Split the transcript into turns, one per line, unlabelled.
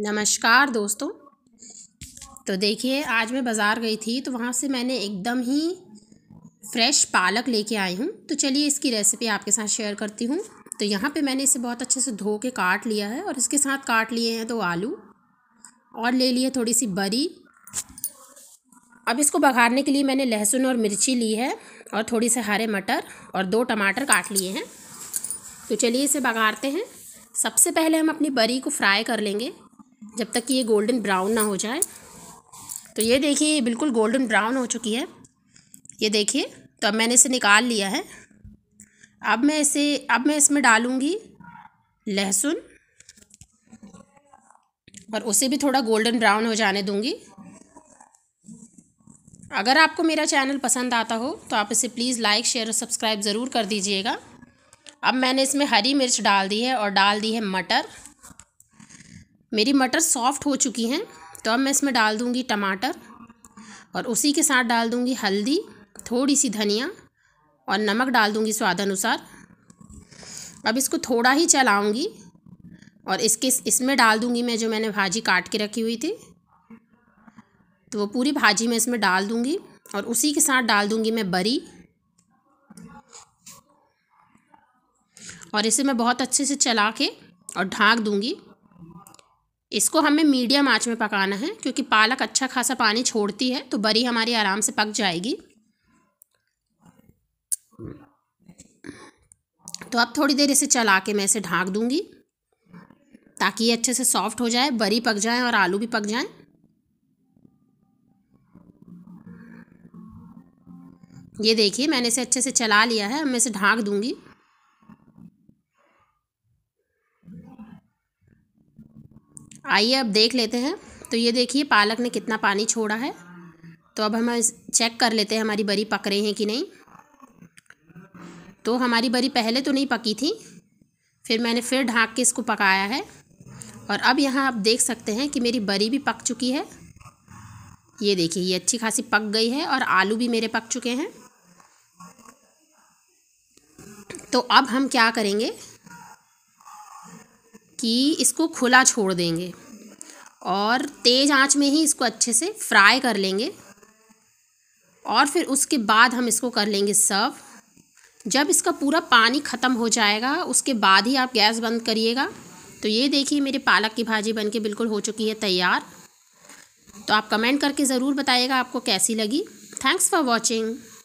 नमस्कार दोस्तों तो देखिए आज मैं बाज़ार गई थी तो वहाँ से मैंने एकदम ही फ्रेश पालक लेके आई हूँ तो चलिए इसकी रेसिपी आपके साथ शेयर करती हूँ तो यहाँ पे मैंने इसे बहुत अच्छे से धो के काट लिया है और इसके साथ काट लिए हैं दो आलू और ले लिए थोड़ी सी बरी अब इसको बघारने के लिए मैंने लहसुन और मिर्ची ली है और थोड़ी से हरे मटर और दो टमाटर काट लिए हैं तो चलिए इसे बघारते हैं सबसे पहले हम अपनी बरी को फ्राई कर लेंगे जब तक कि ये गोल्डन ब्राउन ना हो जाए तो ये देखिए ये बिल्कुल गोल्डन ब्राउन हो चुकी है ये देखिए तो अब मैंने इसे निकाल लिया है अब मैं इसे अब मैं इसमें डालूँगी लहसुन और उसे भी थोड़ा गोल्डन ब्राउन हो जाने दूँगी अगर आपको मेरा चैनल पसंद आता हो तो आप इसे प्लीज़ लाइक शेयर और सब्सक्राइब ज़रूर कर दीजिएगा अब मैंने इसमें हरी मिर्च डाल दी है और डाल दी है मटर मेरी मटर सॉफ्ट हो चुकी हैं तो अब मैं इसमें डाल दूँगी टमाटर और उसी के साथ डाल दूँगी हल्दी थोड़ी सी धनिया और नमक डाल दूँगी स्वाद अनुसार अब इसको थोड़ा ही चलाऊँगी और इसके इसमें डाल दूँगी मैं जो मैंने भाजी काट के रखी हुई थी तो वो पूरी भाजी मैं इसमें डाल दूँगी और उसी के साथ डाल दूँगी मैं बरी और इसे मैं बहुत अच्छे से चला के और ढाँक दूँगी इसको हमें मीडियम आँच में पकाना है क्योंकि पालक अच्छा खासा पानी छोड़ती है तो बरी हमारी आराम से पक जाएगी तो अब थोड़ी देर इसे चला के मैं इसे ढाँक दूँगी ताकि ये अच्छे से सॉफ्ट हो जाए बरी पक जाए और आलू भी पक जाएँ ये देखिए मैंने इसे अच्छे से चला लिया है अब मैं इसे ढाँक दूँगी आइए अब देख लेते हैं तो ये देखिए पालक ने कितना पानी छोड़ा है तो अब हम चेक कर लेते हैं हमारी बरी पक रही है कि नहीं तो हमारी बरी पहले तो नहीं पकी थी फिर मैंने फिर ढाँक के इसको पकाया है और अब यहाँ आप देख सकते हैं कि मेरी बरी भी पक चुकी है ये देखिए ये अच्छी खासी पक गई है और आलू भी मेरे पक चुके हैं तो अब हम क्या करेंगे कि इसको खुला छोड़ देंगे और तेज़ आंच में ही इसको अच्छे से फ्राई कर लेंगे और फिर उसके बाद हम इसको कर लेंगे सर्व जब इसका पूरा पानी ख़त्म हो जाएगा उसके बाद ही आप गैस बंद करिएगा तो ये देखिए मेरे पालक की भाजी बन के बिल्कुल हो चुकी है तैयार तो आप कमेंट करके ज़रूर बताइएगा आपको कैसी लगी थैंक्स फॉर वॉचिंग